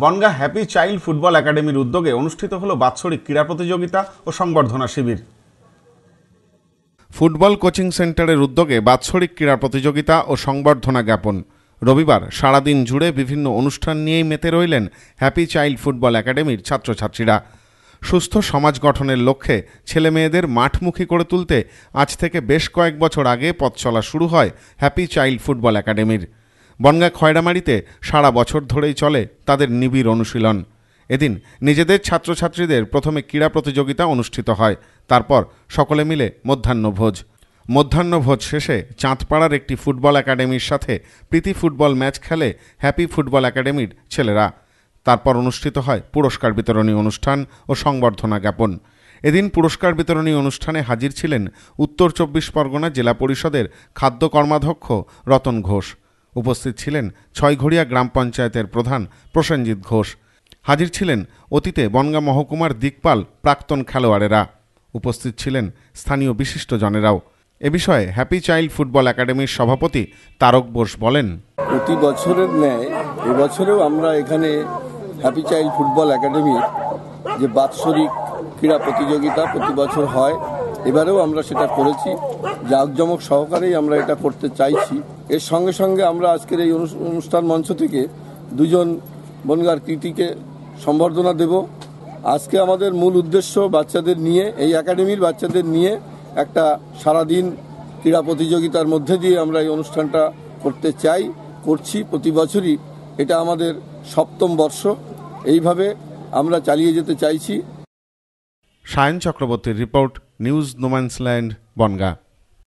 Bongaon happy child football একাডেমির উদ্যোগে অনুষ্ঠিত হলো বাৎসরিক ক্রীড়া প্রতিযোগিতা ও সংবর্ধনা শিবির ফুটবল কোচিং সেন্টারের উদ্যোগে বাৎসরিক ক্রীড়া প্রতিযোগিতা ও সংবর্ধনা জ্ঞাপন রবিবার সারাদিন জুড়ে বিভিন্ন অনুষ্ঠান নিয়েই মেতে রইলেন হ্যাপি চাইল্ড ফুটবল একাডেমির ছাত্রছাত্রীরা সুস্থ সমাজ গঠনের লক্ষ্যে ছেলে মেয়েদের মাঠমুখী করে তুলতে আজ থেকে বেশ কয়েক বছর আগে পথ চলা শুরু হয় হ্যাপি চাইল্ড ফুটবল একাডেমির বনগাঁ খয়রামারিতে সারা বছর ধরেই চলে তাদের নিবিড় অনুশীলন এদিন নিজেদের ছাত্রছাত্রীদের প্রথমে ক্রীড়া প্রতিযোগিতা অনুষ্ঠিত হয় তারপর সকলে মিলে মধ্যাহ্নভোজ মধ্যাহ্নভোজ শেষে চাঁদপাড়ার একটি ফুটবল একাডেমির সাথে প্রীতি ফুটবল ম্যাচ খেলে হ্যাপি ফুটবল একাডেমির ছেলেরা তারপর অনুষ্ঠিত হয় পুরস্কার বিতরণী অনুষ্ঠান ও সংবর্ধনা জ্ঞাপন এদিন পুরস্কার বিতরণী অনুষ্ঠানে হাজির ছিলেন উত্তর চব্বিশ পরগনা জেলা পরিষদের খাদ্য কর্মাধ্যক্ষ রতন ঘোষ উপস্থিত ছিলেন ছয়ঘড়িয়া গ্রাম পঞ্চায়েতের প্রধান প্রসেনজিৎ ঘোষ হাজির ছিলেন অতীতে বনগা মহকুমার দিকপাল প্রাক্তন খেলোয়াড়েরা উপস্থিত ছিলেন স্থানীয় বিশিষ্টজনেরাও এ বিষয়ে হ্যাপি চাইল্ড ফুটবল একাডেমির সভাপতি তারক বোস বলেন প্রতি বছরের ন্যায় এবছরেও আমরা এখানে হ্যাপি চাইল্ড ফুটবল একাডেমির যে বাৎসরিক ক্রীড়া প্রতিযোগিতা প্রতি বছর হয় এবারেও আমরা সেটা করেছি জাঁকজমক সহকারেই আমরা এটা করতে চাইছি এর সঙ্গে সঙ্গে আমরা আজকের এই অনুষ্ঠান মঞ্চ থেকে দুজন বনগার কৃতিকে সম্বর্ধনা দেব আজকে আমাদের মূল উদ্দেশ্য বাচ্চাদের নিয়ে এই একাডেমির বাচ্চাদের নিয়ে একটা সারাদিন ক্রীড়া প্রতিযোগিতার মধ্যে দিয়ে আমরা এই অনুষ্ঠানটা করতে চাই করছি প্রতি বছরই এটা আমাদের সপ্তম বর্ষ এইভাবে আমরা চালিয়ে যেতে চাইছি সায়ন চক্রবর্তীর রিপোর্ট নিউজ নোম্যান্সল্যান্ড বনগা